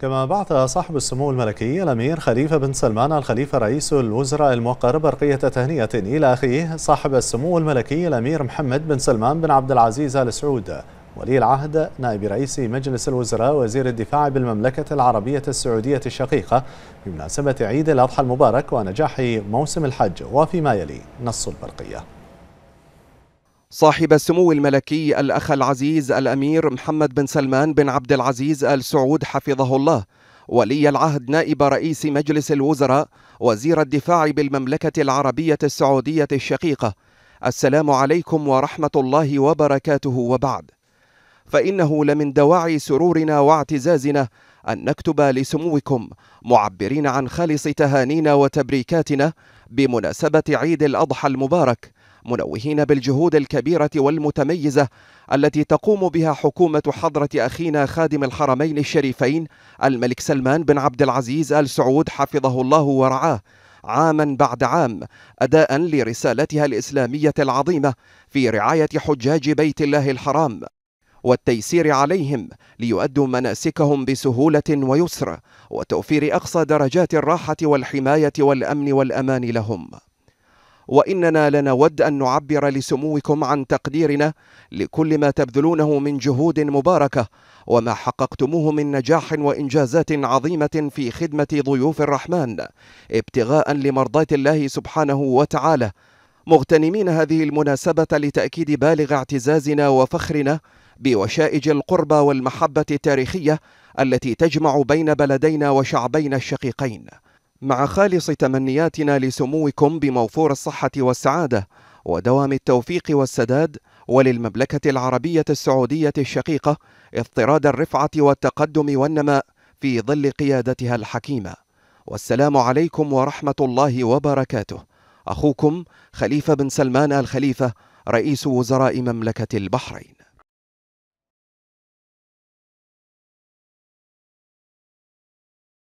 كما بعث صاحب السمو الملكي الأمير خليفة بن سلمان الخليفة رئيس الوزراء الموقر برقية تهنئة إلى أخيه صاحب السمو الملكي الأمير محمد بن سلمان بن عبد العزيز آل سعود ولي العهد نائب رئيس مجلس الوزراء وزير الدفاع بالمملكة العربية السعودية الشقيقة بمناسبة عيد الأضحى المبارك ونجاح موسم الحج وفيما يلي نص البرقية صاحب السمو الملكي الأخ العزيز الأمير محمد بن سلمان بن عبد العزيز آل سعود حفظه الله ولي العهد نائب رئيس مجلس الوزراء وزير الدفاع بالمملكة العربية السعودية الشقيقة السلام عليكم ورحمة الله وبركاته وبعد فإنه لمن دواعي سرورنا واعتزازنا أن نكتب لسموكم معبرين عن خالص تهانينا وتبريكاتنا بمناسبة عيد الأضحى المبارك منوهين بالجهود الكبيرة والمتميزة التي تقوم بها حكومة حضرة أخينا خادم الحرمين الشريفين الملك سلمان بن عبد العزيز آل سعود حفظه الله ورعاه عاما بعد عام أداء لرسالتها الإسلامية العظيمة في رعاية حجاج بيت الله الحرام والتيسير عليهم ليؤدوا مناسكهم بسهولة ويسر وتوفير أقصى درجات الراحة والحماية والأمن والأمان لهم واننا لنود ان نعبر لسموكم عن تقديرنا لكل ما تبذلونه من جهود مباركه وما حققتموه من نجاح وانجازات عظيمه في خدمه ضيوف الرحمن ابتغاء لمرضاه الله سبحانه وتعالى مغتنمين هذه المناسبه لتاكيد بالغ اعتزازنا وفخرنا بوشائج القربى والمحبه التاريخيه التي تجمع بين بلدينا وشعبينا الشقيقين مع خالص تمنياتنا لسموكم بموفور الصحة والسعادة ودوام التوفيق والسداد وللمملكة العربية السعودية الشقيقة اضطراد الرفعة والتقدم والنماء في ظل قيادتها الحكيمة والسلام عليكم ورحمة الله وبركاته أخوكم خليفة بن سلمان الخليفة رئيس وزراء مملكة البحرين